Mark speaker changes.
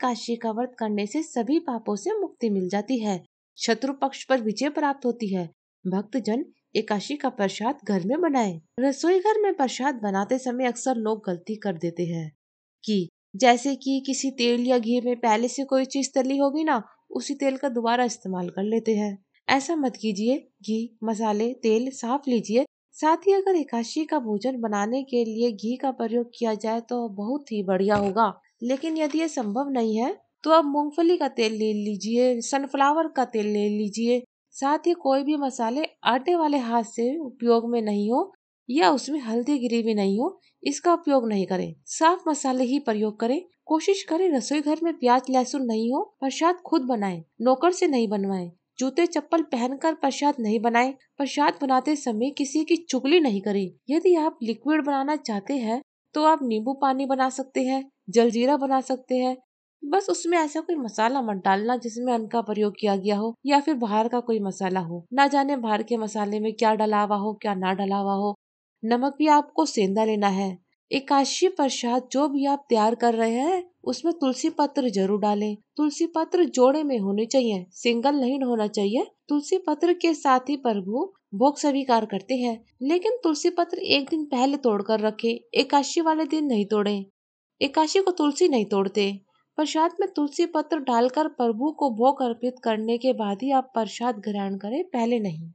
Speaker 1: काशी का व्रत करने से सभी पापों से मुक्ति मिल जाती है शत्रु पक्ष पर विजय प्राप्त होती है भक्त जन एकाशी का प्रसाद घर में बनाए रसोई घर में प्रसाद बनाते समय अक्सर लोग गलती कर देते हैं कि जैसे कि किसी तेल या घी में पहले से कोई चीज तली होगी ना उसी तेल का दोबारा इस्तेमाल कर लेते हैं ऐसा मत कीजिए घी मसाले तेल साफ लीजिए साथ ही अगर एकाशी का भोजन बनाने के लिए घी का प्रयोग किया जाए तो बहुत ही बढ़िया होगा लेकिन यदि यह संभव नहीं है तो आप मूंगफली का तेल ले लीजिए सनफ्लावर का तेल ले लीजिए साथ ही कोई भी मसाले आटे वाले हाथ से उपयोग में नहीं हो या उसमें हल्दी गिरी भी नहीं हो इसका उपयोग नहीं करें साफ मसाले ही प्रयोग करें कोशिश करें रसोई घर में प्याज लहसुन नहीं हो प्रसाद खुद बनाएं नौकर से नहीं बनवाएं जूते चप्पल पहनकर प्रसाद नहीं बनाएं प्रसाद बनाते समय किसी की चुगली नहीं करें यदि आप लिक्विड बनाना चाहते हैं तो आप नींबू पानी बना सकते हैं जलजीरा बना सकते हैं बस उसमें ऐसा कोई मसाला मत डालना जिसमें अन्न का प्रयोग किया गया हो या फिर बाहर का कोई मसाला हो ना जाने बाहर के मसाले में क्या डला हुआ हो क्या ना डला हुआ हो नमक भी आपको सेंधा लेना है एकाशी प्रसाद जो भी आप तैयार कर रहे हैं उसमें तुलसी पत्र जरूर डालें तुलसी पत्र जोड़े में होने चाहिए सिंगल नहीं होना चाहिए तुलसी पत्र के साथ ही प्रभु भोग स्वीकार करते हैं लेकिन तुलसी पत्र एक दिन पहले तोड़कर रखे एकादशी वाले दिन नहीं तोड़े एकाशी को तुलसी नहीं तोड़ते प्रसाद में तुलसी पत्र डालकर प्रभु को भोग अर्पित करने के बाद ही आप प्रसाद ग्रहण करें पहले नहीं